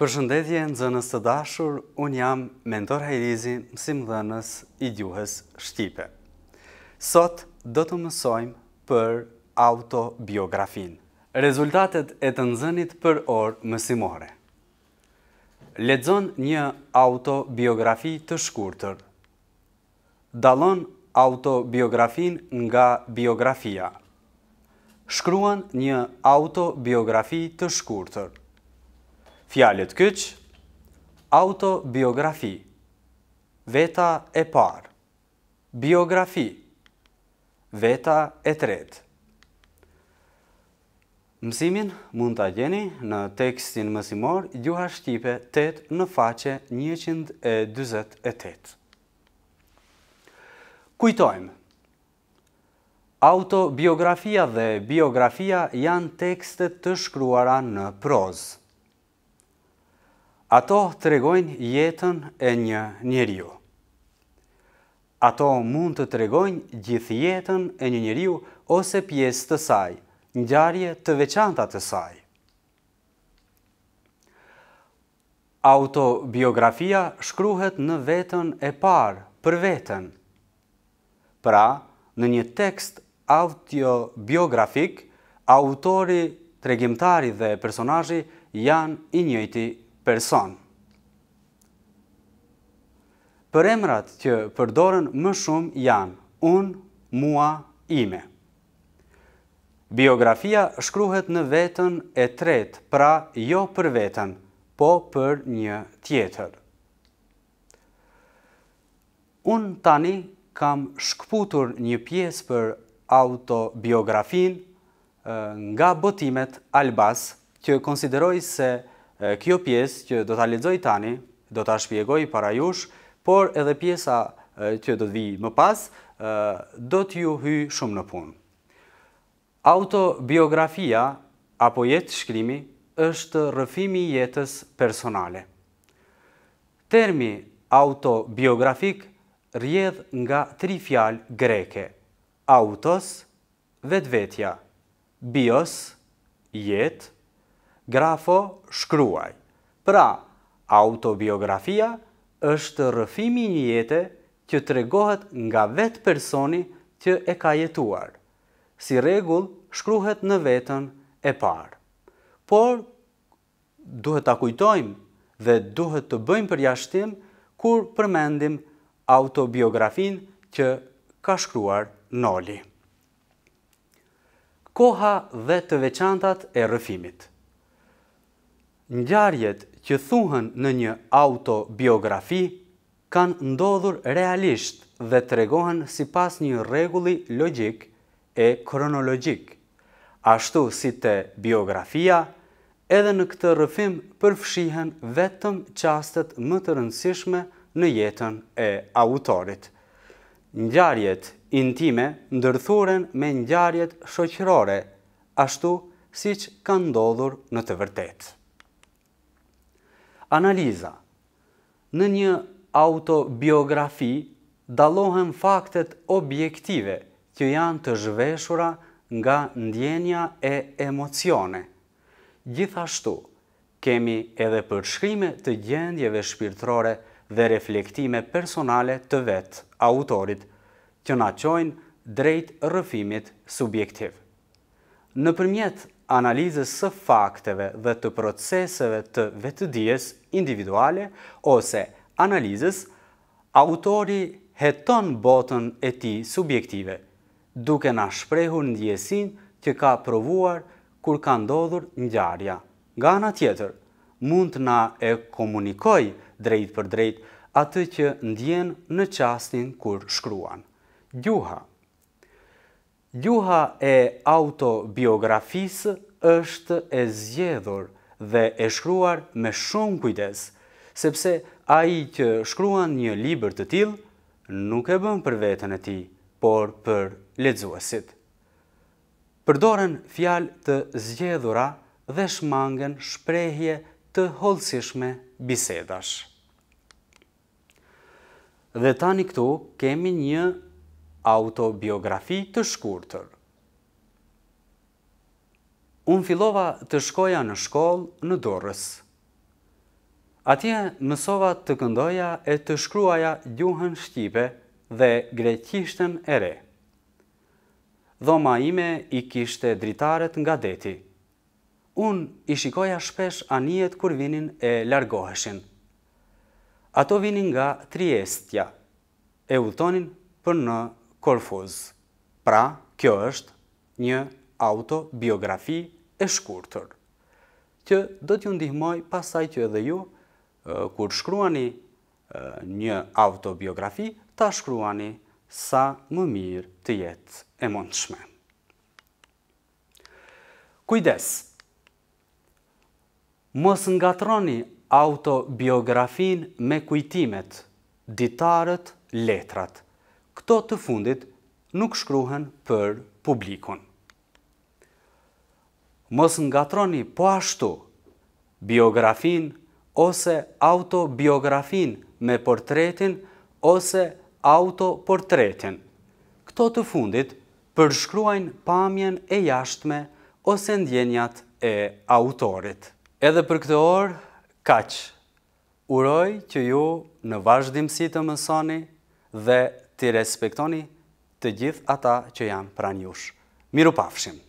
Për shëndetje në zënës të dashur, unë jam mentor hajrizi mësim dhenës i gjuhës Shtipe. Sot do të mësojmë për autobiografin. Rezultatet e të nëzënit për orë mësimore. Ledzon një autobiografi të shkurtër. Dalon autobiografin nga biografia. Shkruan një autobiografi të shkurtër. Fjalët kyç autobiografi veta e parë biografi veta e tretë Mësimin mund ta gjeni në tekstin mësimor Gjuha Shqipe 8 në faqe 148. Kujtojmë. Autobiografia dhe biografia janë tekstet të shkruara në prozë. Ato të regojnë jetën e një njeriu. Ato mund të tregojnë gjithë jetën e një njeriu ose pjesë të saj, ngjarje të veçanta të saj. Autobiografia shkruhet në veten e parë, për veten. Pra, në një tekst autobiografik, autori, tregimtari dhe personazhi janë i njëjti person. Për emrat që përdoren më shumë janë un, mua, ime. Biografia shkruhet në vetën e tretë, pra jo për vetën, po për një tjetër. Un tani kam shkputur një pjesë për autobiografin eh, nga botimet Albas, që konsideroj se Kjo pjesë që do të alizoj tani, do të shpjegoj para jush, por edhe pjesa që do të vijë më pas, do të ju hy shumë në punë. Autobiografia apo jetë shkrimi është rëfimi jetës personale. Termi autobiografik rjedh nga tri fjalë greke, autos, vetvetja, bios, jetë, grafo shkruaj. Pra, autobiografia është rëfimi një jete që të regohet nga vetë personi që e ka jetuar. Si regull, shkruhet në vetën e parë. Por, duhet të kujtojmë dhe duhet të bëjmë për jashtim kur përmendim autobiografin që ka shkruar Noli. Koha dhe të veçantat e rëfimit Njarjet që thuhen në një autobiografi kanë ndodhur realisht dhe tregohen si pas një regulli logik e kronologjik. Ashtu si të biografia, edhe në këtë rëfim përfshihen vetëm qastet më të rëndësishme në jetën e autorit. Njarjet intime ndërthuren me njarjet shoqërore, ashtu si që kanë ndodhur në të vërtetë analiza. Në një autobiografi dalohen faktet objektive që janë të zhveshura nga ndjenja e emocione. Gjithashtu, kemi edhe përshkrime të gjendjeve shpirtrore dhe reflektime personale të vetë autorit që na qojnë drejt rëfimit subjektiv. Në përmjet analizës së fakteve dhe të proceseve të vetëdijes individuale ose analizës autori heton botën e tij subjektive duke na shprehur ndjesin që ka provuar kur ka ndodhur ngjarja nga ana tjetër mund të na e komunikoj drejt për drejt atë që ndjen në çastin kur shkruan gjuha Gjuha e autobiografisë është e zjedhur dhe e shkruar me shumë kujdes, sepse a i që shkruan një liber të tilë nuk e bën për vetën e ti, por për ledzuesit. Përdoren fjal të zgjedhura dhe shmangen shprejhje të holësishme bisedash. Dhe tani këtu kemi një autobiografi të shkurtër. Unë filova të shkoja në shkollë në dorës. Atje mësova të këndoja e të shkruaja gjuhën shqipe dhe greqishtën ere. Dho ma ime i kishte dritaret nga deti. Unë i shikoja shpesh anijet kur vinin e largoheshin. Ato vinin nga triestja, e ultonin për në Korfuz. Pra, kjo është një autobiografi e shkurtër që do t'ju ndihmoj pasaj që edhe ju, kur shkruani një autobiografi, ta shkruani sa më mirë të jetë e mundshme. Kujdes, mos nga troni autobiografin me kujtimet, ditarët, letratë. letrat, këto të fundit nuk shkruhen për publikun. Mos nga troni po ashtu biografin ose autobiografin me portretin ose autoportretin. Këto të fundit përshkruajnë pamjen e jashtme ose ndjenjat e autorit. Edhe për këtë orë, kaqë, uroj që ju në vazhdimësi të mësoni dhe të respektoni të gjithë ata që janë pranjush. Miru pafshim!